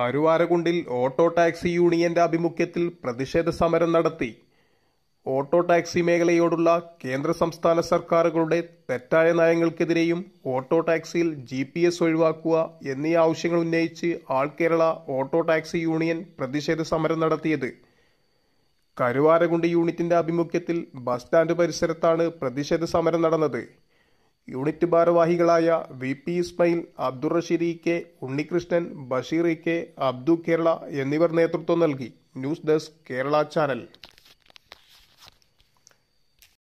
കരുവാരകുണ്ടിൽ auto taxi യൂണിയന്റെ ആഭിമുഖ്യത്തിൽ പ്രതിഷേധ സമരം നടത്തി ഓട്ടോ ടാക്സി മേഖലയോടുള്ള കേന്ദ്ര സംസ്ഥാന സർക്കാരുകളുടെ തെറ്റായ നയങ്ങൾക്കെതിരെയും ഓട്ടോ ടാക്സിയിൽ ജി പി എസ് ഒഴിവാക്കുക എന്നീ ആവശ്യങ്ങൾ ഉന്നയിച്ച് all Kerala auto taxi union പ്രതിഷേധ സമരം നടത്തിയത് കരുവാരകുണ്ട് യൂണിറ്റിന്റെ ആഭിമുഖ്യത്തിൽ ബസ് സ്റ്റാൻഡ് പരിസരത്താണ് പ്രതിഷേധ സമരം നടന്നത് യൂണിറ്റ് ഭാരവാഹികളായ V P Ismail Abdul Rasheed E K Unnikrishnan Basheer E K Abdu Kerala എന്നിവർ നേതൃത്വം നൽകി ന്യൂസ് ഡെസ്ക് കേരള ചാനൽ